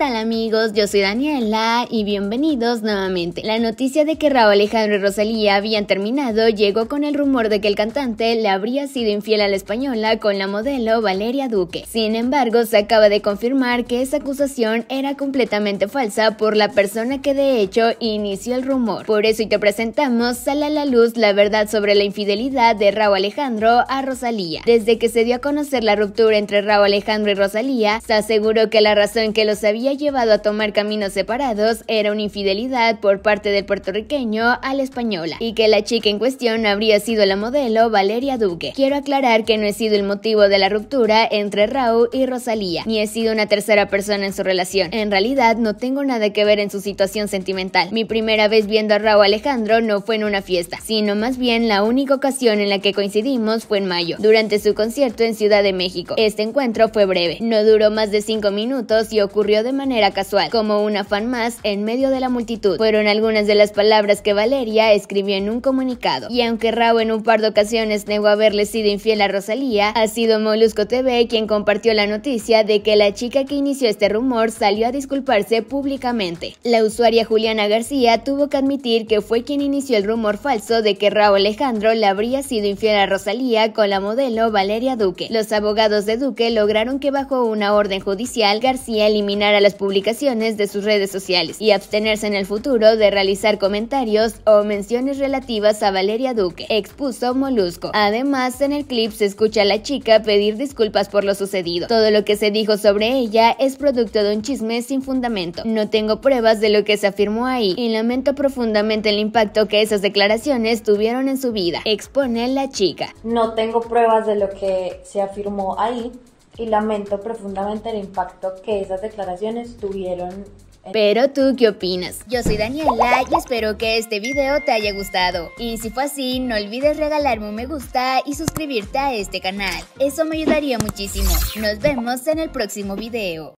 tal amigos? Yo soy Daniela y bienvenidos nuevamente. La noticia de que Raúl Alejandro y Rosalía habían terminado llegó con el rumor de que el cantante le habría sido infiel a la española con la modelo Valeria Duque. Sin embargo, se acaba de confirmar que esa acusación era completamente falsa por la persona que de hecho inició el rumor. Por eso y te presentamos Sale a la luz la verdad sobre la infidelidad de Raúl Alejandro a Rosalía. Desde que se dio a conocer la ruptura entre Raúl Alejandro y Rosalía, se aseguró que la razón que los había llevado a tomar caminos separados era una infidelidad por parte del puertorriqueño a la española y que la chica en cuestión habría sido la modelo Valeria Duque. Quiero aclarar que no he sido el motivo de la ruptura entre Raúl y Rosalía, ni he sido una tercera persona en su relación. En realidad no tengo nada que ver en su situación sentimental. Mi primera vez viendo a Raúl Alejandro no fue en una fiesta, sino más bien la única ocasión en la que coincidimos fue en mayo, durante su concierto en Ciudad de México. Este encuentro fue breve, no duró más de 5 minutos y ocurrió de manera casual, como una fan más en medio de la multitud. Fueron algunas de las palabras que Valeria escribió en un comunicado. Y aunque Rao en un par de ocasiones negó haberle sido infiel a Rosalía, ha sido Molusco TV quien compartió la noticia de que la chica que inició este rumor salió a disculparse públicamente. La usuaria Juliana García tuvo que admitir que fue quien inició el rumor falso de que Rao Alejandro le habría sido infiel a Rosalía con la modelo Valeria Duque. Los abogados de Duque lograron que bajo una orden judicial García eliminara publicaciones de sus redes sociales y abstenerse en el futuro de realizar comentarios o menciones relativas a Valeria Duque, expuso Molusco. Además, en el clip se escucha a la chica pedir disculpas por lo sucedido. Todo lo que se dijo sobre ella es producto de un chisme sin fundamento. No tengo pruebas de lo que se afirmó ahí y lamento profundamente el impacto que esas declaraciones tuvieron en su vida, expone la chica. No tengo pruebas de lo que se afirmó ahí y lamento profundamente el impacto que esas declaraciones tuvieron pero tú, ¿qué opinas? Yo soy Daniela y espero que este video te haya gustado. Y si fue así, no olvides regalarme un me gusta y suscribirte a este canal. Eso me ayudaría muchísimo. Nos vemos en el próximo video.